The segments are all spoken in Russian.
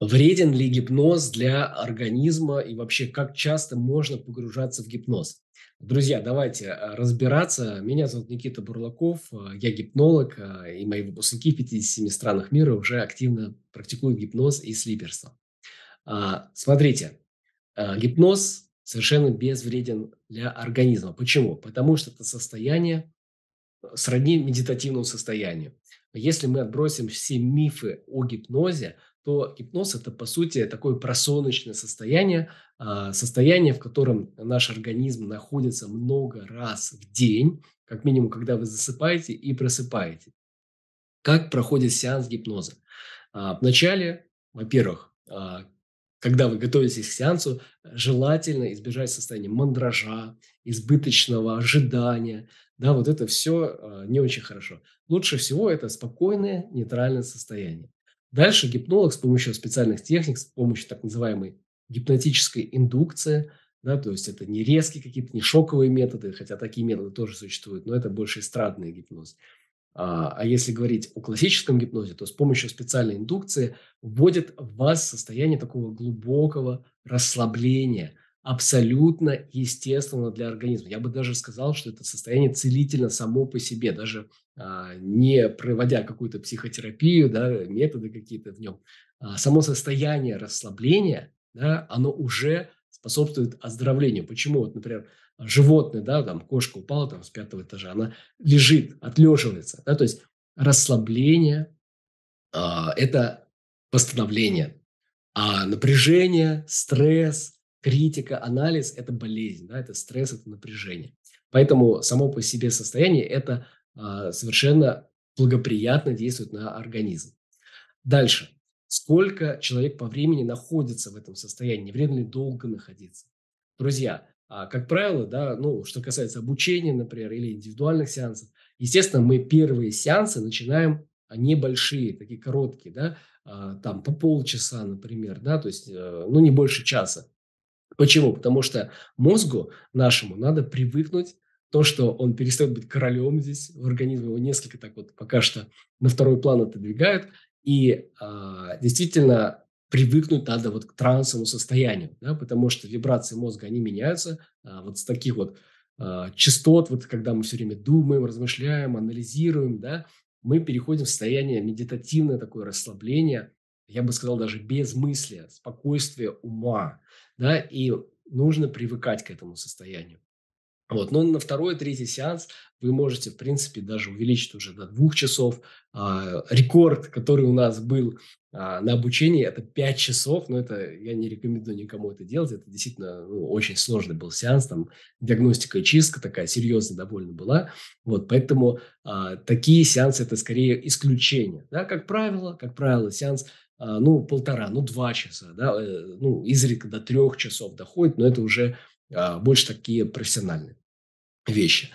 Вреден ли гипноз для организма и вообще как часто можно погружаться в гипноз? Друзья, давайте э, разбираться. Меня зовут Никита Бурлаков, э, я гипнолог, э, и мои выпускники в 57 странах мира уже активно практикуют гипноз и слиперство. А, смотрите, гипноз совершенно безвреден для организма. Почему? Потому что это состояние сродни медитативному состоянию. Если мы отбросим все мифы о гипнозе, то гипноз – это, по сути, такое просоночное состояние, а, состояние, в котором наш организм находится много раз в день, как минимум, когда вы засыпаете и просыпаете. Как проходит сеанс гипноза? А, вначале, во-первых, а, когда вы готовитесь к сеансу, желательно избежать состояния мандража, избыточного ожидания. Да, вот это все не очень хорошо. Лучше всего это спокойное, нейтральное состояние. Дальше гипнолог с помощью специальных техник, с помощью так называемой гипнотической индукции, да, то есть это не резкие какие-то, не шоковые методы, хотя такие методы тоже существуют, но это больше эстрадный гипноз. А, а если говорить о классическом гипнозе, то с помощью специальной индукции вводит в вас состояние такого глубокого расслабления – абсолютно естественно для организма. Я бы даже сказал, что это состояние целительно само по себе, даже а, не проводя какую-то психотерапию, да, методы какие-то в нем. А само состояние расслабления, да, оно уже способствует оздоровлению. Почему? Вот, например, животное, да, там кошка упала там с пятого этажа, она лежит, отлеживается, да, то есть расслабление а, – это восстановление, а напряжение, стресс – критика, анализ – это болезнь, да, это стресс, это напряжение. Поэтому само по себе состояние – это а, совершенно благоприятно действует на организм. Дальше. Сколько человек по времени находится в этом состоянии? Не вредно ли долго находиться? Друзья, а, как правило, да, ну, что касается обучения, например, или индивидуальных сеансов, естественно, мы первые сеансы начинаем а, небольшие, такие короткие, да, там по полчаса, например, да, то есть, э, ну, не больше часа. Почему? Потому что мозгу нашему надо привыкнуть то, что он перестает быть королем здесь, в организме его несколько так вот пока что на второй план отодвигают, и э, действительно привыкнуть надо вот к трансовому состоянию, да, потому что вибрации мозга, они меняются, а вот с таких вот а, частот, вот когда мы все время думаем, размышляем, анализируем, да, мы переходим в состояние медитативное такое расслабление, я бы сказал, даже без мысли, спокойствия ума, да, и нужно привыкать к этому состоянию. Вот. Но на второй, третий сеанс вы можете, в принципе, даже увеличить уже до двух часов. А, рекорд, который у нас был а, на обучении, это пять часов, но это я не рекомендую никому это делать. Это действительно ну, очень сложный был сеанс, там диагностика и чистка такая серьезная довольно была. Вот, поэтому а, такие сеансы это скорее исключение. Да? Как правило, как правило, сеанс а, ну, полтора, ну, два часа, да, э, ну, изредка до трех часов доходит, но это уже а, больше такие профессиональные вещи.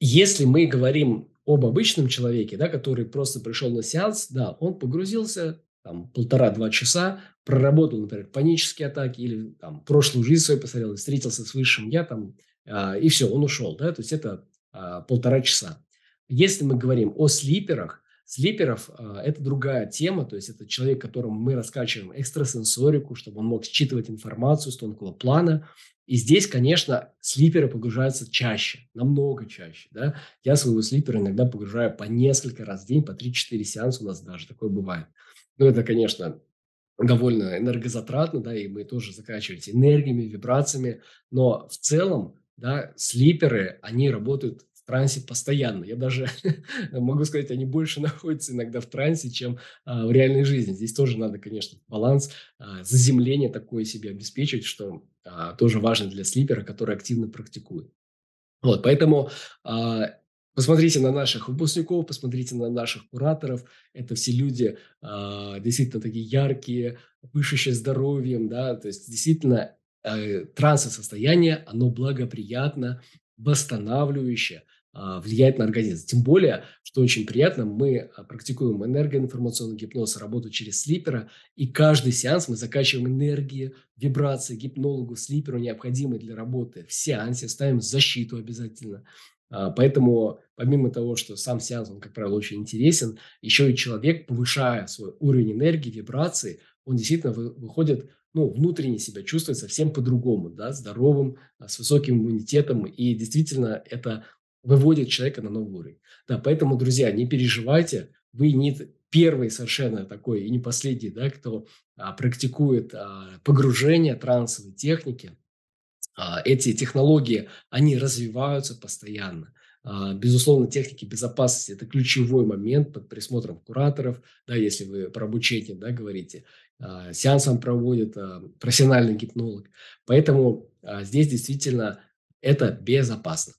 Если мы говорим об обычном человеке, да, который просто пришел на сеанс, да, он погрузился, там, полтора-два часа, проработал, например, панические атаки или там прошлую жизнь свою посмотрел, встретился с высшим я там, э, и все, он ушел, да, то есть это э, полтора часа. Если мы говорим о слиперах, Слиперов а, – это другая тема, то есть это человек, которому мы раскачиваем экстрасенсорику, чтобы он мог считывать информацию с тонкого плана. И здесь, конечно, слиперы погружаются чаще, намного чаще. Да? Я своего слипера иногда погружаю по несколько раз в день, по 3-4 сеанса у нас даже такое бывает. Но ну, это, конечно, довольно энергозатратно, да, и мы тоже закачиваем энергиями, вибрациями, но в целом, да, слиперы, они работают трансе постоянно. Я даже могу сказать, они больше находятся иногда в трансе, чем а, в реальной жизни. Здесь тоже надо, конечно, баланс, а, заземление такое себе обеспечить, что а, тоже важно для слипера, который активно практикует. Вот, поэтому Посмотрите на наших выпускников, посмотрите на наших кураторов. Это все люди действительно такие яркие, пышущие здоровьем, да, то есть действительно э, состояние, оно благоприятно восстанавливающе а, влияет на организм. Тем более, что очень приятно, мы а, практикуем энергоинформационный гипноз, работу через слипера, и каждый сеанс мы закачиваем энергии, вибрации гипнологу, слиперу, необходимые для работы в сеансе, ставим защиту обязательно. А, поэтому помимо того, что сам сеанс, он, как правило, очень интересен, еще и человек, повышая свой уровень энергии, вибрации, он действительно выходит ну, внутренне себя чувствовать совсем по-другому, да, здоровым, а, с высоким иммунитетом, и действительно это выводит человека на новый уровень. Да, поэтому, друзья, не переживайте, вы не первый совершенно такой и не последний, да, кто а, практикует а, погружение трансовой техники. А, эти технологии, они развиваются постоянно. А, безусловно, техники безопасности – это ключевой момент под присмотром кураторов, да, если вы про обучение да, говорите. А, Сеансом проводит а, профессиональный гипнолог. Поэтому здесь действительно это безопасно.